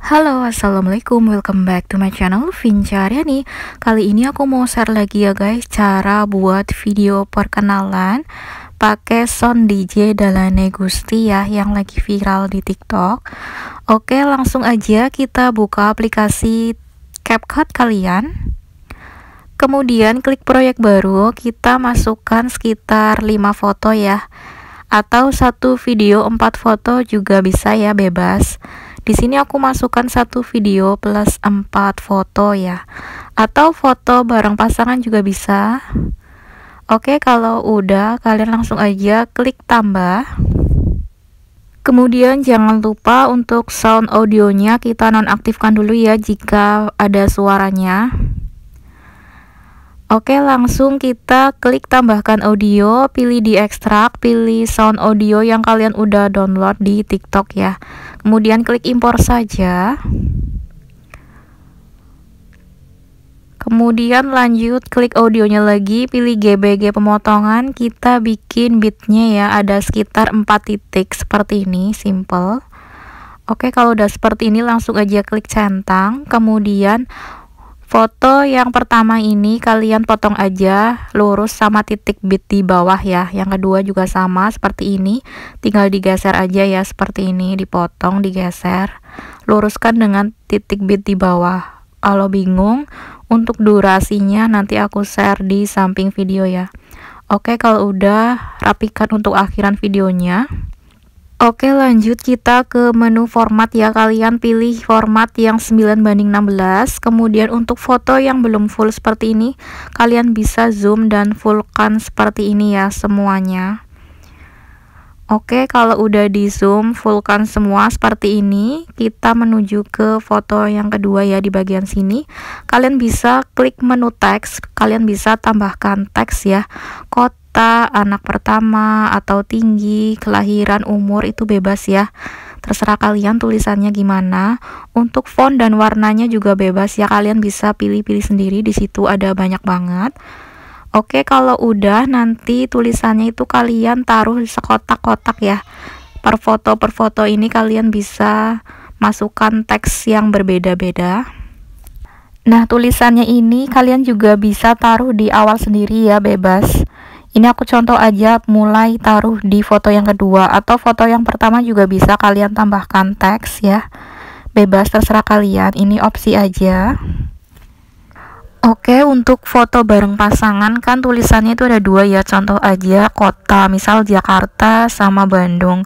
Halo, Assalamualaikum, welcome back to my channel Vinca Aryani Kali ini aku mau share lagi ya guys Cara buat video perkenalan pakai sound DJ Dalane Gusti ya Yang lagi viral di tiktok Oke, langsung aja kita buka aplikasi CapCut kalian Kemudian klik proyek baru Kita masukkan sekitar 5 foto ya Atau satu video 4 foto juga bisa ya, Bebas di sini aku masukkan satu video plus 4 foto ya. Atau foto bareng pasangan juga bisa. Oke, kalau udah kalian langsung aja klik tambah. Kemudian jangan lupa untuk sound audionya kita nonaktifkan dulu ya jika ada suaranya. Oke, langsung kita klik tambahkan audio, pilih di ekstrak, pilih sound audio yang kalian udah download di TikTok ya. Kemudian klik impor saja. Kemudian lanjut klik audionya lagi, pilih GBG pemotongan, kita bikin beatnya ya, ada sekitar 4 titik seperti ini, simple. Oke, kalau udah seperti ini langsung aja klik centang, kemudian Foto yang pertama ini kalian potong aja lurus sama titik bit di bawah ya. Yang kedua juga sama seperti ini. Tinggal digeser aja ya seperti ini, dipotong, digeser. Luruskan dengan titik bit di bawah. Kalau bingung, untuk durasinya nanti aku share di samping video ya. Oke, kalau udah rapikan untuk akhiran videonya. Oke lanjut kita ke menu format ya kalian pilih format yang 9 banding 16 kemudian untuk foto yang belum full seperti ini kalian bisa zoom dan fullkan seperti ini ya semuanya Oke, kalau udah di zoom fullkan semua seperti ini, kita menuju ke foto yang kedua ya di bagian sini. Kalian bisa klik menu teks, kalian bisa tambahkan teks ya. Kota, anak pertama atau tinggi, kelahiran, umur itu bebas ya. Terserah kalian tulisannya gimana. Untuk font dan warnanya juga bebas ya. Kalian bisa pilih-pilih sendiri, di situ ada banyak banget. Oke, kalau udah nanti tulisannya itu kalian taruh sekotak-kotak ya. Per foto per foto ini kalian bisa masukkan teks yang berbeda-beda. Nah, tulisannya ini kalian juga bisa taruh di awal sendiri ya, bebas. Ini aku contoh aja mulai taruh di foto yang kedua atau foto yang pertama juga bisa kalian tambahkan teks ya. Bebas terserah kalian, ini opsi aja. Oke, untuk foto bareng pasangan kan tulisannya itu ada dua ya, contoh aja kota, misal Jakarta sama Bandung.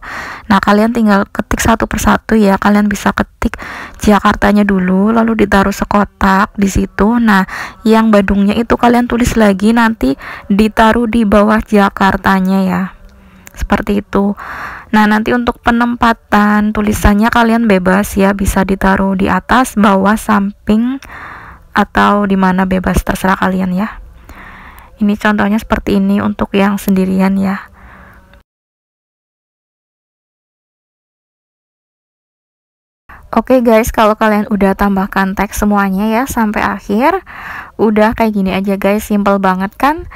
Nah, kalian tinggal ketik satu persatu ya. Kalian bisa ketik Jakartanya dulu, lalu ditaruh sekotak di situ. Nah, yang Bandungnya itu kalian tulis lagi nanti ditaruh di bawah Jakartanya ya. Seperti itu. Nah, nanti untuk penempatan tulisannya kalian bebas ya, bisa ditaruh di atas, bawah, samping, atau di mana bebas terserah kalian ya ini contohnya seperti ini untuk yang sendirian ya Oke okay guys, kalau kalian udah tambahkan teks semuanya ya sampai akhir, udah kayak gini aja guys, simple banget kan?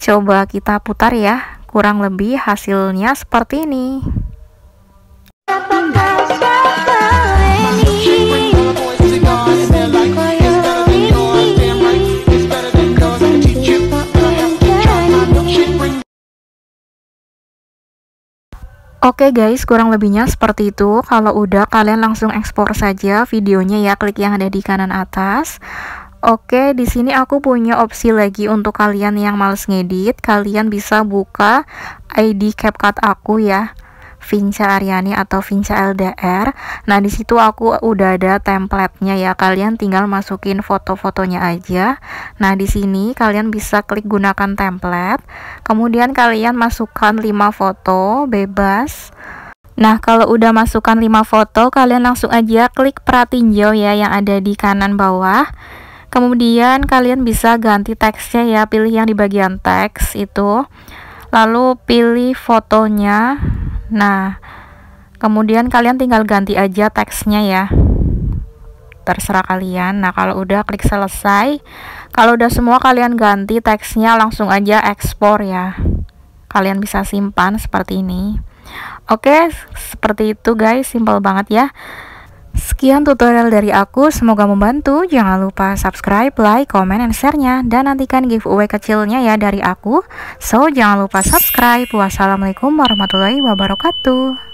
Coba kita putar ya, kurang lebih hasilnya seperti ini. Oke guys, kurang lebihnya seperti itu. Kalau udah, kalian langsung ekspor saja videonya ya, klik yang ada di kanan atas. Oke, di sini aku punya opsi lagi untuk kalian yang males ngedit. Kalian bisa buka ID CapCut aku ya. Vinca Aryani atau Vinca LDR. Nah, di situ aku udah ada templatenya ya. Kalian tinggal masukin foto-fotonya aja. Nah, di sini kalian bisa klik gunakan template. Kemudian kalian masukkan 5 foto bebas. Nah, kalau udah masukkan 5 foto, kalian langsung aja klik pratinjau ya yang ada di kanan bawah. Kemudian kalian bisa ganti teksnya ya, pilih yang di bagian teks itu. Lalu pilih fotonya. Nah, kemudian kalian tinggal ganti aja teksnya ya. Terserah kalian. Nah, kalau udah klik selesai, kalau udah semua kalian ganti teksnya langsung aja ekspor ya. Kalian bisa simpan seperti ini. Oke, seperti itu guys, simple banget ya. Sekian tutorial dari aku, semoga membantu. Jangan lupa subscribe, like, komen, dan share-nya. Dan nantikan giveaway kecilnya ya dari aku. So, jangan lupa subscribe. Wassalamualaikum warahmatullahi wabarakatuh.